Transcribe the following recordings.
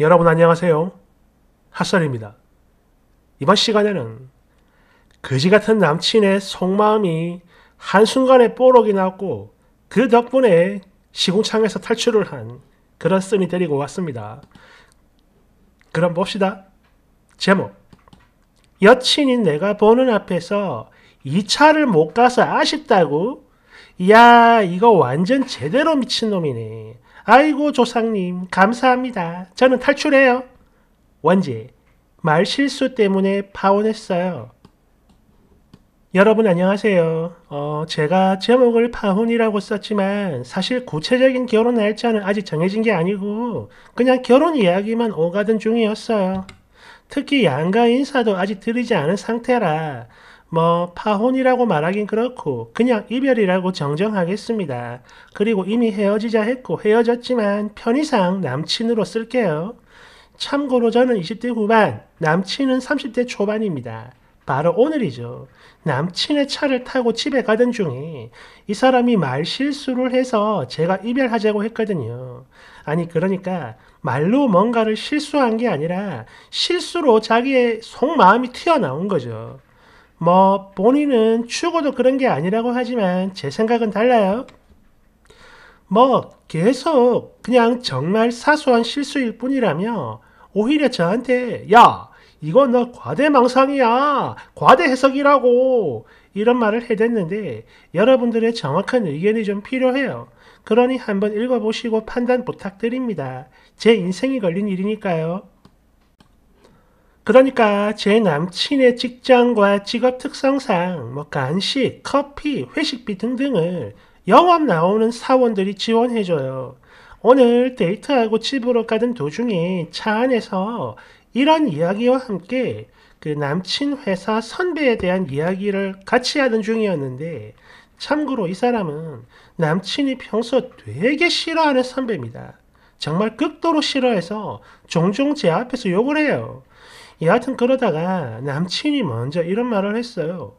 여러분 안녕하세요. 핫설입니다. 이번 시간에는 거지 같은 남친의 속마음이 한순간에 뽀록이 났고 그 덕분에 시궁창에서 탈출을 한 그런 쓴이 데리고 왔습니다. 그럼 봅시다. 제목 여친인 내가 보는 앞에서 2차를 못 가서 아쉽다고? 야 이거 완전 제대로 미친놈이네. 아이고 조상님 감사합니다. 저는 탈출해요. 원지 말 실수 때문에 파혼했어요. 여러분 안녕하세요. 어, 제가 제목을 파혼이라고 썼지만 사실 구체적인 결혼 날짜는 아직 정해진 게 아니고 그냥 결혼 이야기만 오가던 중이었어요. 특히 양가 인사도 아직 드리지 않은 상태라 뭐 파혼이라고 말하긴 그렇고 그냥 이별이라고 정정하겠습니다. 그리고 이미 헤어지자 했고 헤어졌지만 편의상 남친으로 쓸게요. 참고로 저는 20대 후반, 남친은 30대 초반입니다. 바로 오늘이죠. 남친의 차를 타고 집에 가던 중에 이 사람이 말 실수를 해서 제가 이별하자고 했거든요. 아니, 그러니까 말로 뭔가를 실수한 게 아니라 실수로 자기의 속마음이 튀어나온 거죠. 뭐 본인은 죽어도 그런 게 아니라고 하지만 제 생각은 달라요. 뭐 계속 그냥 정말 사소한 실수일 뿐이라며 오히려 저한테 야이건너 과대망상이야 과대해석이라고 이런 말을 해댔는데 여러분들의 정확한 의견이 좀 필요해요. 그러니 한번 읽어보시고 판단 부탁드립니다. 제 인생이 걸린 일이니까요. 그러니까 제 남친의 직장과 직업 특성상 뭐 간식, 커피, 회식비 등등을 영업 나오는 사원들이 지원해줘요. 오늘 데이트하고 집으로 가던 도중에 차 안에서 이런 이야기와 함께 그 남친 회사 선배에 대한 이야기를 같이 하던 중이었는데 참고로 이 사람은 남친이 평소 되게 싫어하는 선배입니다. 정말 극도로 싫어해서 종종 제 앞에서 욕을 해요. 예, 여하튼 그러다가 남친이 먼저 이런 말을 했어요.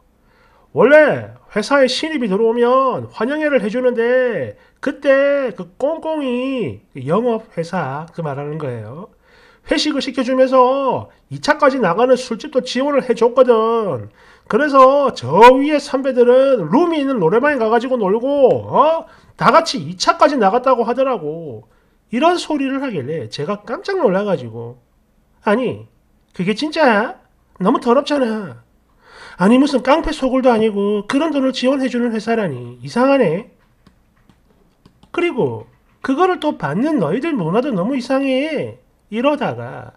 원래 회사에 신입이 들어오면 환영회를 해주는데 그때 그 꽁꽁이 영업회사 그 말하는 거예요. 회식을 시켜주면서 2차까지 나가는 술집도 지원을 해줬거든. 그래서 저 위에 선배들은 룸이 있는 노래방에 가가지고 놀고 어? 다 같이 2차까지 나갔다고 하더라고. 이런 소리를 하길래 제가 깜짝 놀라가지고 아니 그게 진짜야? 너무 더럽잖아. 아니 무슨 깡패 소굴도 아니고 그런 돈을 지원해주는 회사라니 이상하네. 그리고 그거를 또 받는 너희들 문화도 너무 이상해. 이러다가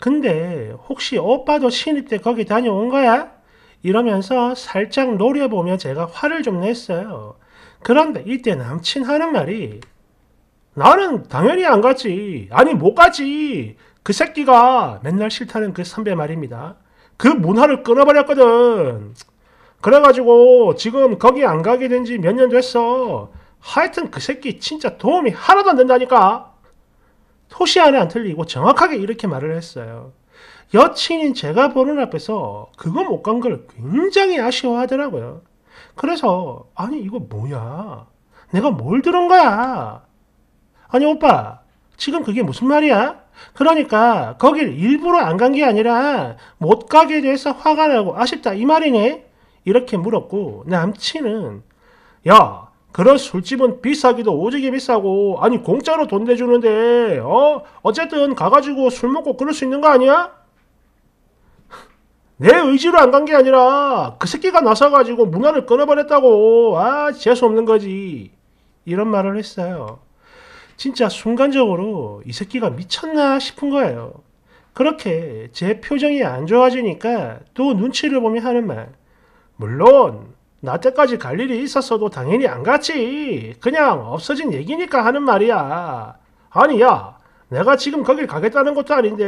근데 혹시 오빠도 신입 때 거기 다녀온 거야? 이러면서 살짝 노려보며 제가 화를 좀 냈어요. 그런데 이때 남친 하는 말이 나는 당연히 안갔지 아니 못갔지 그 새끼가 맨날 싫다는 그 선배 말입니다. 그 문화를 끊어버렸거든. 그래가지고 지금 거기 안 가게 된 지 몇 년 됐어. 하여튼 그 새끼 진짜 도움이 하나도 안 된다니까. 토시 안에 안 틀리고 정확하게 이렇게 말을 했어요. 여친인 제가 보는 앞에서 그거 못 간 걸 굉장히 아쉬워하더라고요. 그래서 아니 이거 뭐야? 내가 뭘 들은 거야? 아니 오빠 지금 그게 무슨 말이야? 그러니까 거길 일부러 안 간 게 아니라 못 가게 돼서 화가 나고 아쉽다 이 말이네 이렇게 물었고 남친은 야 그런 술집은 비싸기도 오지게 비싸고 아니 공짜로 돈 내주는데 어 어쨌든 가가지고 술 먹고 그럴 수 있는 거 아니야? 내 의지로 안 간 게 아니라 그 새끼가 나서가지고 문화를 끊어버렸다고 아 재수없는 거지 이런 말을 했어요. 진짜 순간적으로 이 새끼가 미쳤나 싶은 거예요. 그렇게 제 표정이 안 좋아지니까 또 눈치를 보며 하는 말. 물론 나 때까지 갈 일이 있었어도 당연히 안 갔지. 그냥 없어진 얘기니까 하는 말이야. 아니야. 내가 지금 거길 가겠다는 것도 아닌데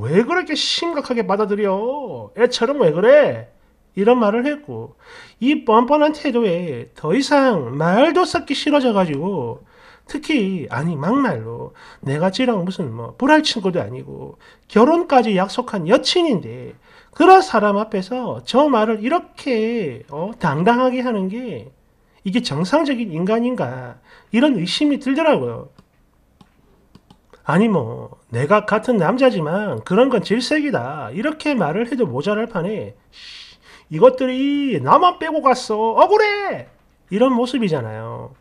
왜 그렇게 심각하게 받아들여? 애처럼 왜 그래? 이런 말을 했고 이 뻔뻔한 태도에 더 이상 말도 섞기 싫어져 가지고 특히 아니 막말로 내가 지랑 무슨 뭐 불알 친구도 아니고 결혼까지 약속한 여친인데 그런 사람 앞에서 저 말을 이렇게 어, 당당하게 하는 게 이게 정상적인 인간인가 이런 의심이 들더라고요. 아니 뭐 내가 같은 남자지만 그런 건 질색이다 이렇게 말을 해도 모자랄 판에 이것들이 나만 빼고 갔어 억울해 이런 모습이잖아요.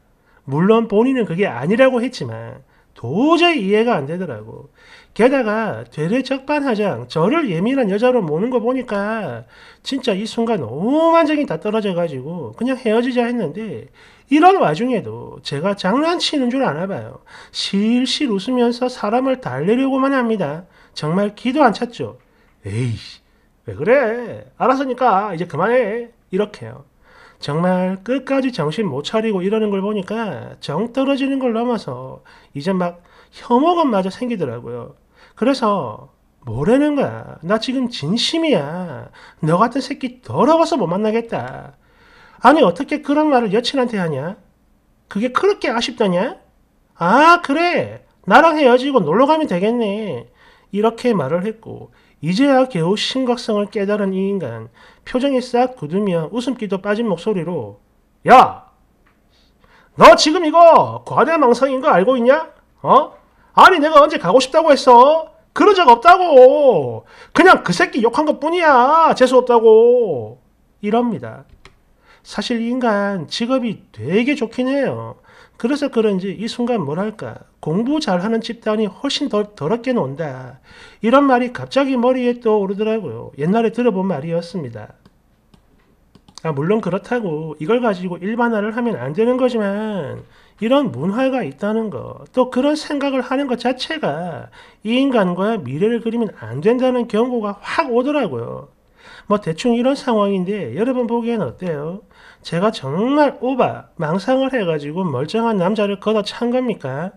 물론 본인은 그게 아니라고 했지만 도저히 이해가 안 되더라고. 게다가 되레 적반하장 저를 예민한 여자로 모는 거 보니까 진짜 이 순간 오만정이 다 떨어져가지고 그냥 헤어지자 했는데 이런 와중에도 제가 장난치는 줄 아나 봐요. 실실 웃으면서 사람을 달래려고만 합니다. 정말 기도 안 찼죠. 에이 왜 그래 알았으니까 이제 그만해 이렇게요. 정말 끝까지 정신 못 차리고 이러는 걸 보니까 정 떨어지는 걸 넘어서 이제 막 혐오감 마저 생기더라고요. 그래서 뭐라는 거야. 나 지금 진심이야. 너 같은 새끼 더러워서 못 만나겠다. 아니 어떻게 그런 말을 여친한테 하냐? 그게 그렇게 아쉽다냐? 아 그래 나랑 헤어지고 놀러 가면 되겠네. 이렇게 말을 했고 이제야 겨우 심각성을 깨달은 이 인간 표정이 싹 굳으며 웃음기도 빠진 목소리로 야! 너 지금 이거 과대망상인 거 알고 있냐? 어? 아니 내가 언제 가고 싶다고 했어? 그런 적 없다고! 그냥 그 새끼 욕한 것 뿐이야! 재수없다고! 이럽니다. 사실 인간 직업이 되게 좋긴 해요. 그래서 그런지 이 순간 뭐랄까 공부 잘하는 집단이 훨씬 덜 더럽게 논다 이런 말이 갑자기 머리에 떠오르더라고요 옛날에 들어본 말이었습니다 아 물론 그렇다고 이걸 가지고 일반화를 하면 안 되는 거지만 이런 문화가 있다는 것또 그런 생각을 하는 것 자체가 이 인간과 미래를 그리면 안 된다는 경고가 확 오더라고요 뭐 대충 이런 상황인데 여러분 보기에는 어때요? 제가 정말 오바 망상을 해가지고 멀쩡한 남자를 걷어찬 겁니까?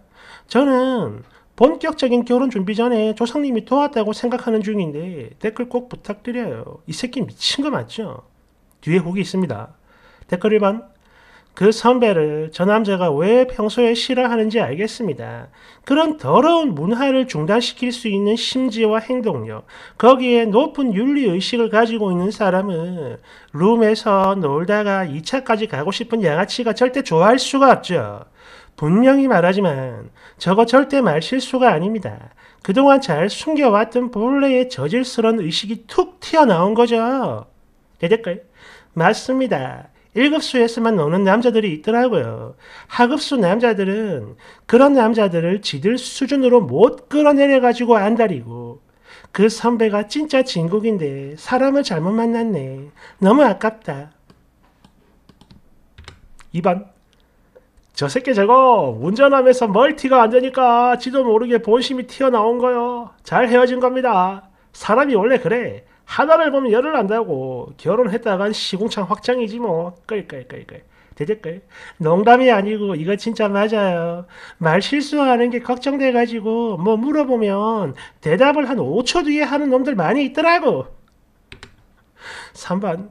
저는 본격적인 결혼 준비 전에 조상님이 도왔다고 생각하는 중인데 댓글 꼭 부탁드려요. 이 새끼 미친 거 맞죠? 뒤에 혹이 있습니다. 댓글 1번 그 선배를 저 남자가 왜 평소에 싫어하는지 알겠습니다. 그런 더러운 문화를 중단시킬 수 있는 심지와 행동력, 거기에 높은 윤리의식을 가지고 있는 사람은 룸에서 놀다가 2차까지 가고 싶은 양아치가 절대 좋아할 수가 없죠. 분명히 말하지만 저거 절대 말실수가 아닙니다. 그동안 잘 숨겨왔던 본래의 저질스런 의식이 툭 튀어나온 거죠. 대댓글. 맞습니다. 1급수에서만 노는 남자들이 있더라고요. 하급수 남자들은 그런 남자들을 지들 수준으로 못 끌어내려가지고 안달이고 그 선배가 진짜 진국인데 사람을 잘못 만났네. 너무 아깝다. 2번 저 새끼 저거 운전하면서 멀티가 안 되니까 지도 모르게 본심이 튀어나온 거요. 잘 헤어진 겁니다. 사람이 원래 그래. 하나를 보면 열을 안다고 결혼했다간 시공창 확장이지 뭐 끌끌끌끌 되질끌 농담이 아니고 이거 진짜 맞아요 말 실수하는 게 걱정돼 가지고 뭐 물어보면 대답을 한 5초 뒤에 하는 놈들 많이 있더라고 3번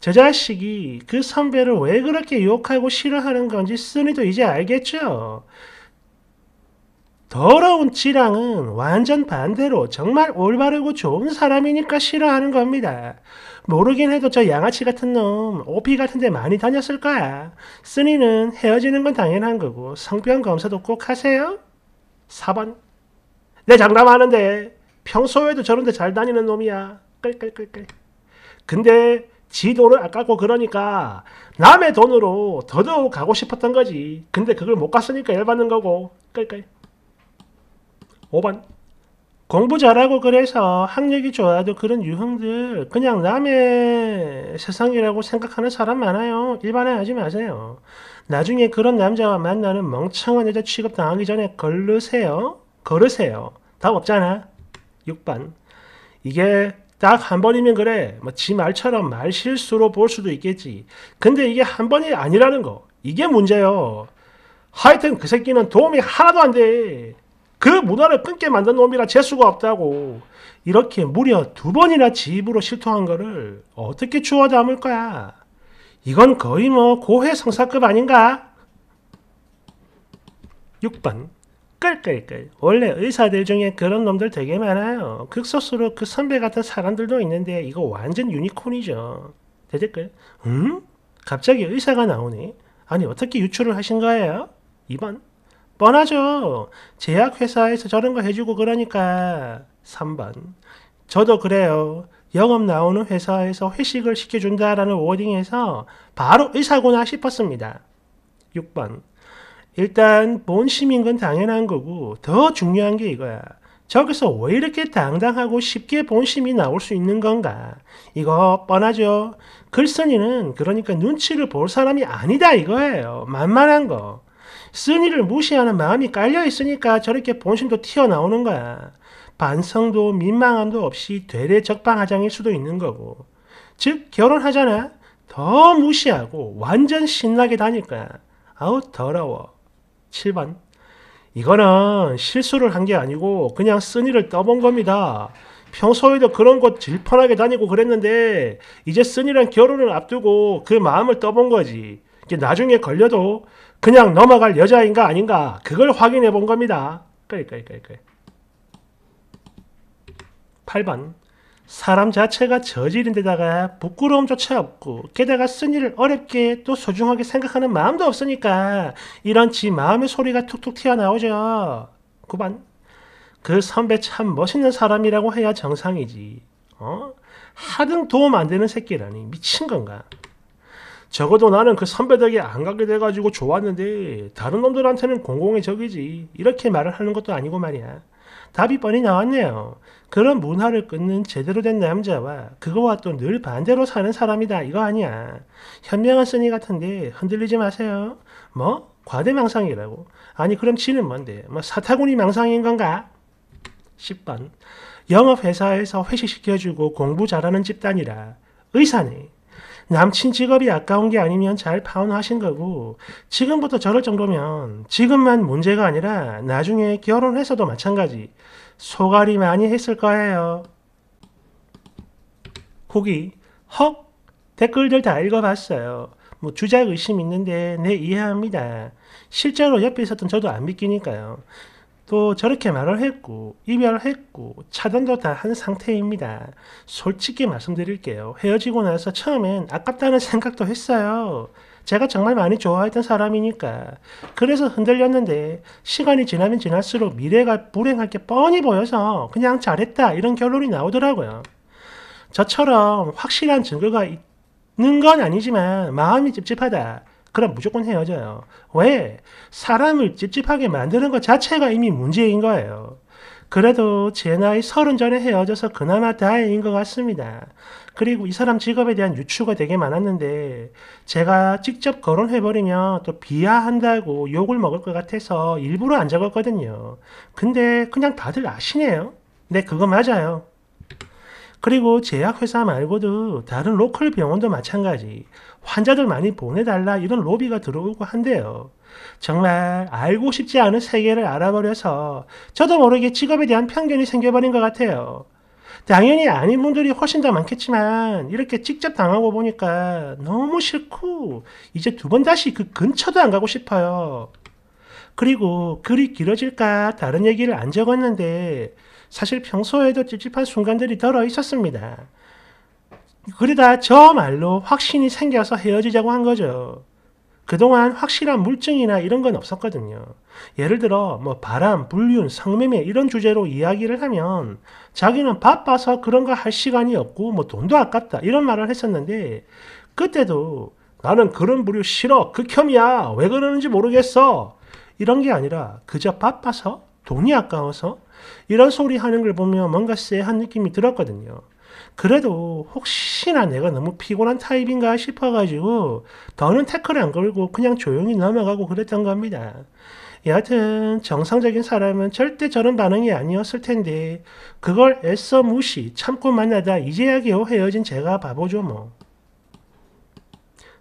저 자식이 그 선배를 왜 그렇게 욕하고 싫어하는 건지 쓰니도 이제 알겠죠 더러운 지랑은 완전 반대로 정말 올바르고 좋은 사람이니까 싫어하는 겁니다. 모르긴 해도 저 양아치 같은 놈 오피 같은 데 많이 다녔을 거야. 쓰니는 헤어지는 건 당연한 거고 성병 검사도 꼭 하세요. 4번 내 장담하는데 평소에도 저런데 잘 다니는 놈이야. 끌 끌 끌끌 근데 지 돈을 아깝고 그러니까 남의 돈으로 더더욱 가고 싶었던 거지. 근데 그걸 못 갔으니까 열받는 거고. 끌끌 5번 공부 잘하고 그래서 학력이 좋아도 그런 유형들 그냥 남의 세상이라고 생각하는 사람 많아요. 일반화하지 마세요. 나중에 그런 남자와 만나는 멍청한 여자 취급당하기 전에 걸르세요. 걸으세요. 답 없잖아. 6번 이게 딱 한 번이면 그래. 뭐 지 말처럼 말 실수로 볼 수도 있겠지. 근데 이게 한 번이 아니라는 거. 이게 문제요. 하여튼 그 새끼는 도움이 하나도 안 돼. 그 문화를 끊게 만든 놈이라 재수가 없다고 이렇게 무려 두 번이나 집으로실통한 거를 어떻게 주워 담을 거야? 이건 거의 뭐 고해성사급 아닌가? 6번 끌끌끌 원래 의사들 중에 그런 놈들 되게 많아요. 극소수로 그 선배 같은 사람들도 있는데 이거 완전 유니콘이죠. 대댓글 음? 갑자기 의사가 나오니? 아니 어떻게 유출을 하신 거예요? 2번 뻔하죠. 제약회사에서 저런 거 해주고 그러니까. 3번. 저도 그래요. 영업 나오는 회사에서 회식을 시켜준다라는 워딩에서 바로 의사구나 싶었습니다. 6번. 일단 본심인 건 당연한 거고 더 중요한 게 이거야. 저기서 왜 이렇게 당당하고 쉽게 본심이 나올 수 있는 건가? 이거 뻔하죠. 글쓴이는 그러니까 눈치를 볼 사람이 아니다 이거예요. 만만한 거. 쓴이를 무시하는 마음이 깔려 있으니까 저렇게 본심도 튀어나오는 거야. 반성도 민망함도 없이 되레적방하장일 수도 있는 거고. 즉 결혼하잖아. 더 무시하고 완전 신나게 다닐 거야. 아우 더러워. 7번 이거는 실수를 한 게 아니고 그냥 쓴이를 떠본 겁니다. 평소에도 그런 곳 질펀하게 다니고 그랬는데 이제 쓴이랑 결혼을 앞두고 그 마음을 떠본 거지. 나중에 걸려도 그냥 넘어갈 여자인가 아닌가 그걸 확인해 본 겁니다. 8번 사람 자체가 저질인데다가 부끄러움조차 없고 게다가 쓴 일을 어렵게 또 소중하게 생각하는 마음도 없으니까 이런 지 마음의 소리가 툭툭 튀어나오죠. 9번 그 선배 참 멋있는 사람이라고 해야 정상이지. 어? 하등 도움 안 되는 새끼라니 미친 건가? 적어도 나는 그 선배덕에 안 가게 돼가지고 좋았는데 다른 놈들한테는 공공의 적이지 이렇게 말을 하는 것도 아니고 말이야. 답이 뻔히 나왔네요. 그런 문화를 끊는 제대로 된 남자와 그거와 또 늘 반대로 사는 사람이다 이거 아니야. 현명한 쓰니 같은데 흔들리지 마세요. 뭐? 과대망상이라고? 아니 그럼 지는 뭔데? 뭐 사타구니 망상인 건가? 10번 영업회사에서 회식시켜주고 공부 잘하는 집단이라 의사네. 남친 직업이 아까운 게 아니면 잘 파혼하신 거고 지금부터 저럴 정도면 지금만 문제가 아니라 나중에 결혼해서도 마찬가지 소갈이 많이 했을 거예요. 고기 헉 댓글들 다 읽어봤어요. 뭐 주작 의심 있는데 네 이해합니다. 실제로 옆에 있었던 저도 안 믿기니까요. 또 저렇게 말을 했고 이별했고 차단도 다 한 상태입니다. 솔직히 말씀드릴게요. 헤어지고 나서 처음엔 아깝다는 생각도 했어요. 제가 정말 많이 좋아했던 사람이니까. 그래서 흔들렸는데 시간이 지나면 지날수록 미래가 불행할 게 뻔히 보여서 그냥 잘했다 이런 결론이 나오더라고요. 저처럼 확실한 증거가 있는 건 아니지만 마음이 찝찝하다. 그럼 무조건 헤어져요. 왜? 사람을 찝찝하게 만드는 것 자체가 이미 문제인 거예요. 그래도 제 나이 서른 전에 헤어져서 그나마 다행인 것 같습니다. 그리고 이 사람 직업에 대한 유추가 되게 많았는데 제가 직접 거론해버리면 또 비하한다고 욕을 먹을 것 같아서 일부러 안 적었거든요. 근데 그냥 다들 아시네요. 네, 그거 맞아요. 그리고 제약회사 말고도 다른 로컬 병원도 마찬가지 환자들 많이 보내달라 이런 로비가 들어오고 한대요. 정말 알고 싶지 않은 세계를 알아버려서 저도 모르게 직업에 대한 편견이 생겨버린 것 같아요. 당연히 아닌 분들이 훨씬 더 많겠지만 이렇게 직접 당하고 보니까 너무 싫고 이제 두 번 다시 그 근처도 안 가고 싶어요. 그리고 글이 길어질까 다른 얘기를 안 적었는데 사실 평소에도 찝찝한 순간들이 덜어 있었습니다. 그러다 저말로 확신이 생겨서 헤어지자고 한 거죠. 그동안 확실한 물증이나 이런 건 없었거든요. 예를 들어 뭐 바람, 불륜, 성매매 이런 주제로 이야기를 하면 자기는 바빠서 그런 거 할 시간이 없고 뭐 돈도 아깝다 이런 말을 했었는데 그때도 나는 그런 부류 싫어 극혐이야 왜 그러는지 모르겠어 이런 게 아니라 그저 바빠서 돈이 아까워서 이런 소리 하는 걸 보면 뭔가 쎄한 느낌이 들었거든요. 그래도 혹시나 내가 너무 피곤한 타입인가 싶어가지고 더는 태클을 안 걸고 그냥 조용히 넘어가고 그랬던 겁니다. 여하튼 정상적인 사람은 절대 저런 반응이 아니었을 텐데 그걸 애써 무시 참고 만나다 이제야 겨우 헤어진 제가 바보죠 뭐.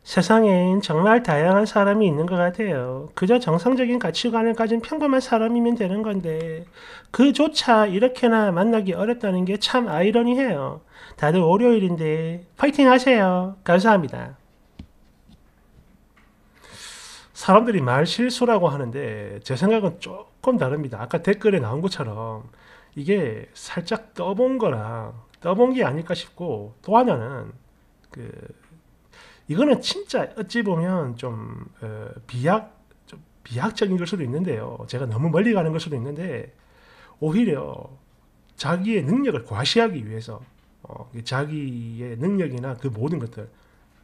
세상엔 정말 다양한 사람이 있는 것 같아요. 그저 정상적인 가치관을 가진 평범한 사람이면 되는 건데 그조차 이렇게나 만나기 어렵다는 게 참 아이러니해요. 다들 월요일인데 파이팅 하세요. 감사합니다. 사람들이 말 실수라고 하는데 제 생각은 조금 다릅니다. 아까 댓글에 나온 것처럼 이게 살짝 떠본 거랑 떠본 게 아닐까 싶고 또 하나는 그 이거는 진짜 어찌 보면 좀 어, 비약 좀 비약적인 걸 수도 있는데요. 제가 너무 멀리 가는 걸 수도 있는데 오히려 자기의 능력을 과시하기 위해서 어, 자기의 능력이나 그 모든 것들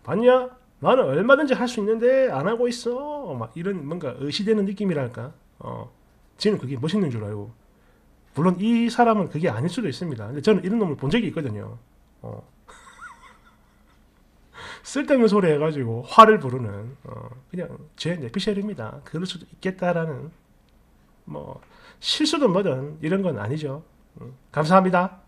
봤냐? 나는 얼마든지 할 수 있는데 안 하고 있어. 막 이런 뭔가 의시되는 느낌이랄까. 어, 지는 그게 멋있는 줄 알고. 물론 이 사람은 그게 아닐 수도 있습니다. 근데 저는 이런 놈을 본 적이 있거든요. 어, 쓸데없는 소리 해가지고 화를 부르는 어, 그냥 제 내피셜입니다. 그럴 수도 있겠다라는 뭐 실수든 뭐든 이런 건 아니죠. 음, 감사합니다.